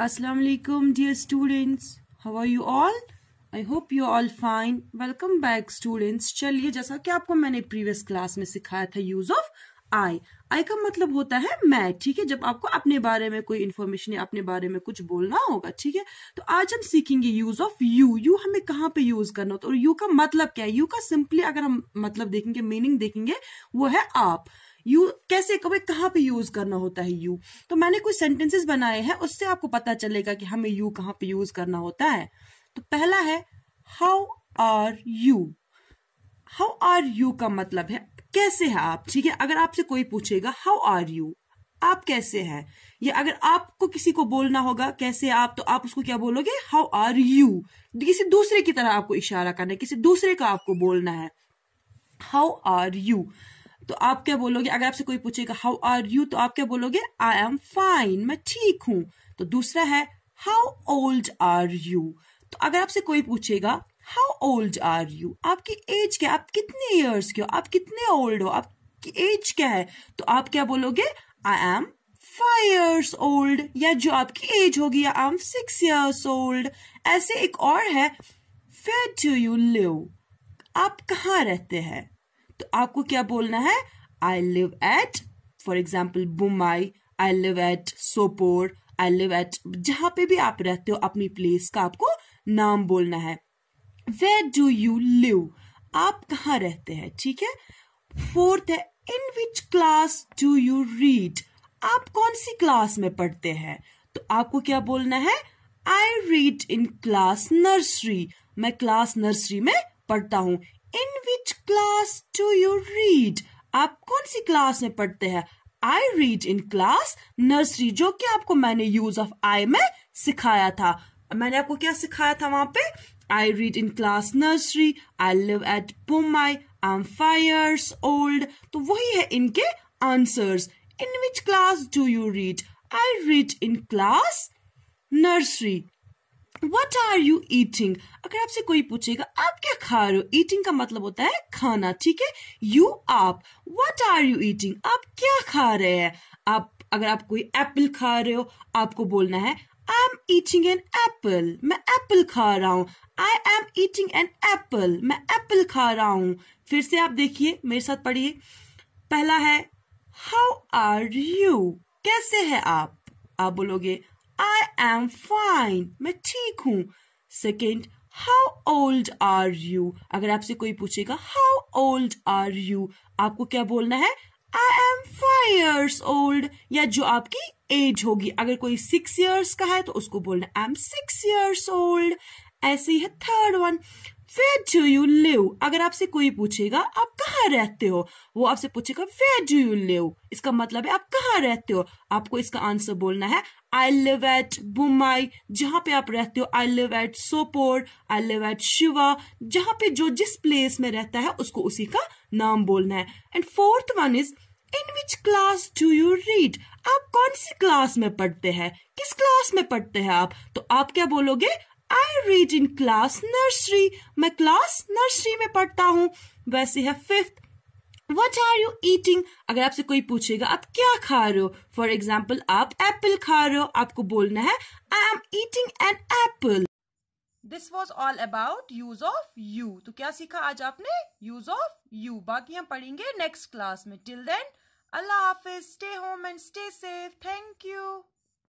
Assalamu alaikum dear students how are you all I hope you all fine welcome back students चलिए जैसा कि आपको मैंने previous class में सिखाया था यूज ऑफ आई आई का मतलब होता है मैं ठीक है जब आपको अपने बारे में कोई इन्फॉर्मेशन या अपने बारे में कुछ बोलना होगा ठीक है तो आज हम सीखेंगे यूज ऑफ यू यू हमें कहाँ पे यूज करना होता है और यू का मतलब क्या है यू का सिंपली अगर हम मतलब देखेंगे मीनिंग देखेंगे वो है आप यू कैसे कभी कहाँ पे यूज करना होता है यू तो मैंने कुछ सेंटेंसेस बनाए हैं उससे आपको पता चलेगा कि हमें यू कहाँ पे यूज करना होता है तो पहला है how are you how are you का मतलब है कैसे है आप ठीक है अगर आपसे कोई पूछेगा हाउ आर यू आप कैसे हैं या अगर आपको किसी को बोलना होगा कैसे आप तो आप उसको क्या बोलोगे हाउ आर यू किसी दूसरे की तरह आपको इशारा करना है किसी दूसरे का आपको बोलना है हाउ आर यू तो आप क्या बोलोगे अगर आपसे कोई पूछेगा हाउ आर यू तो आप क्या बोलोगे आई एम फाइन मैं ठीक हूं तो दूसरा है हाउ ओल्ड आर यू तो अगर आपसे कोई पूछेगा हाउ ओल्ड आर यू आपकी एज क्या आप कितने ईयर्स के हो आप कितने ओल्ड हो आपकी एज क्या है तो आप क्या बोलोगे I am five years old या जो आपकी एज होगी I am six years old ऐसे एक और है फेयर टू यू लिव आप कहाँ रहते हैं तो आपको क्या बोलना है I live at for example Bombay I live at Sopore I live at जहां पे भी आप रहते हो अपनी प्लेस का आपको नाम बोलना है वेर डू यू लिव आप कहा रहते हैं ठीक है फोर्थ है in which class do you read आप कौन सी क्लास में पढ़ते हैं तो आपको क्या बोलना है I read in class nursery मैं क्लास नर्सरी में पढ़ता हूँ क्लास डू यू रीड आप कौन सी क्लास में पढ़ते हैं I read in class nursery जो कि आपको मैंने यूज ऑफ आई में सिखाया था मैंने आपको क्या सिखाया था वहां पे I read in class nursery I live at Bombay I am five old तो वही है इनके answers in which class do you read I read in class nursery what are you eating अगर आपसे कोई पूछेगा आप क्या खा रहे हो ईटिंग का मतलब होता है खाना ठीक है यू आप वट आर यू ईटिंग आप क्या खा रहे हैं आप अगर आप कोई एप्पल खा रहे हो आपको बोलना है I am eating an apple मैं एप्पल खा रहा हूँ I am eating an apple मैं एप्पल खा रहा हूँ फिर से आप देखिए मेरे साथ पढ़िए पहला है हाउ आर यू कैसे है आप आप बोलोगे I am fine. मैं ठीक हूँ second how old are you अगर आपसे कोई पूछेगा हाउ ओल्ड आर यू आपको क्या बोलना है I am five years old या जो आपकी एज होगी अगर कोई सिक्स ईयर्स का है तो उसको बोलना I am six years old ऐसे ही है third one where do you live अगर आपसे कोई पूछेगा आप कहाँ रहते हो वो आपसे पूछेगा वेयर डू यू लिव इसका मतलब है आप कहाँ रहते हो आपको इसका आंसर बोलना है आई लिव एट बुम्बई जहाँ पे आप रहते हो I live at Sopore I live at Shiva जहाँ पे जो जिस प्लेस में रहता है उसको उसी का नाम बोलना है and fourth one is in which class do you read आप कौन सी क्लास में पढ़ते हैं किस क्लास में पढ़ते हैं आप तो आप क्या बोलोगे I read in class nursery मैं क्लास नर्सरी में पढ़ता हूँ वैसे है fifth what are you eating अगर आपसे कोई पूछेगा आप क्या खा रहे हो फॉर एग्जाम्पल आप एप्पल खा रहे हो आपको बोलना है I am eating an apple this was all about use of you तो क्या सीखा आज आपने यूज ऑफ यू बाकी हम पढ़ेंगे नेक्स्ट क्लास में टिल देन अल्लाह हाफिज stay home and stay safe thank you